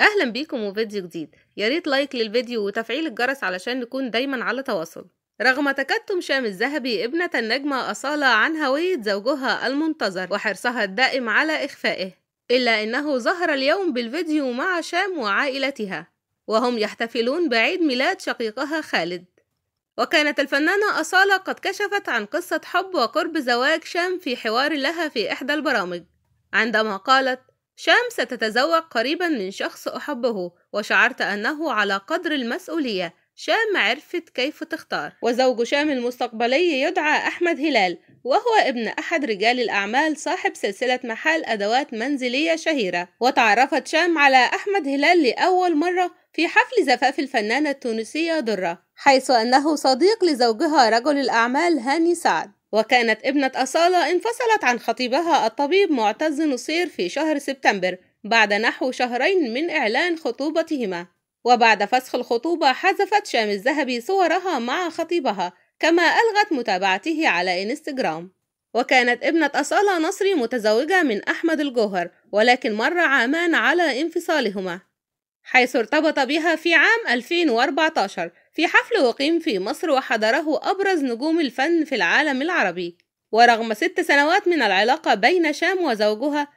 اهلا بيكم وفيديو جديد ياريت لايك للفيديو وتفعيل الجرس علشان نكون دايما على تواصل رغم تكتم شام الذهبي ابنة النجمة أصالة عن هوية زوجها المنتظر وحرصها الدائم على إخفائه إلا أنه ظهر اليوم بالفيديو مع شام وعائلتها وهم يحتفلون بعيد ميلاد شقيقها خالد وكانت الفنانة أصالة قد كشفت عن قصة حب وقرب زواج شام في حوار لها في إحدى البرامج عندما قالت شام ستتزوج قريبا من شخص أحبه وشعرت أنه على قدر المسؤولية شام عرفت كيف تختار وزوج شام المستقبلي يدعى أحمد هلال وهو ابن أحد رجال الأعمال صاحب سلسلة محال أدوات منزلية شهيرة وتعرفت شام على أحمد هلال لأول مرة في حفل زفاف الفنانة التونسية درة حيث أنه صديق لزوجها رجل الأعمال هاني سعد وكانت ابنة أصالة انفصلت عن خطيبها الطبيب معتز نصير في شهر سبتمبر بعد نحو شهرين من إعلان خطوبتهما وبعد فسخ الخطوبة حذفت شام الذهبي صورها مع خطيبها كما ألغت متابعته على إنستجرام وكانت ابنة أصالة نصري متزوجة من أحمد الجوهر ولكن مر عامان على انفصالهما حيث ارتبط بها في عام 2014 في حفل أقيم في مصر وحضره أبرز نجوم الفن في العالم العربي ورغم ست سنوات من العلاقة بين شام وزوجها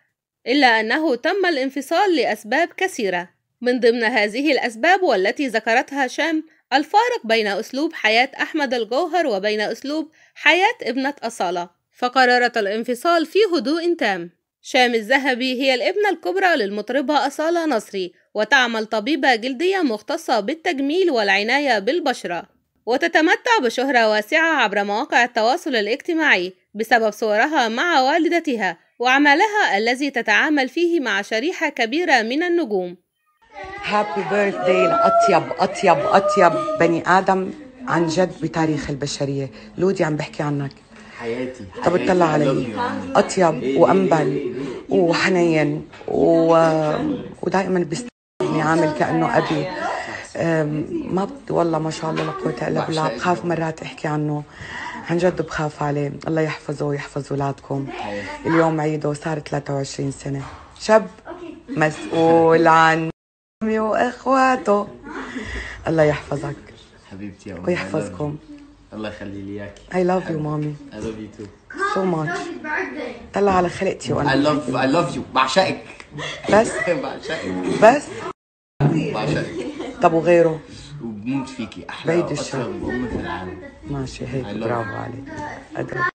إلا أنه تم الانفصال لأسباب كثيرة من ضمن هذه الأسباب والتي ذكرتها شام الفارق بين أسلوب حياة أحمد الجوهر وبين أسلوب حياة ابنة أصالة فقررت الانفصال في هدوء تام شام الذهبي هي الابنة الكبرى للمطربة أصالة نصري وتعمل طبيبة جلدية مختصة بالتجميل والعناية بالبشرة وتتمتع بشهرة واسعة عبر مواقع التواصل الاجتماعي بسبب صورها مع والدتها وعملها الذي تتعامل فيه مع شريحة كبيرة من النجوم هابي بيرثدي لأطيب أطيب أطيب بني آدم عن جد بتاريخ البشرية لودي عم بحكي عنك حياتي طب اطلع علي اطيب وانبل وحنين و... ودائما بيستني عامل كانه ابي ما بت... والله ما شاء الله لا قوه الا بالله بخاف مرات احكي عنه عن جد بخاف عليه الله يحفظه ويحفظ اولادكم اليوم عيده صار 23 سنه شاب مسؤول عن امي واخواته الله يحفظك حبيبتي يا ويحفظكم الله يخلي لي اياكي اي لاف يو مامي اي لاف يو تو سو ماتش طلع على خلقتي وانا I love I love you بعشقك بس بعشقك بس بعشقك طب وغيره وبموت فيكي احلى بيت الشر في العالم ماشي هيك برافو عليك أدرك.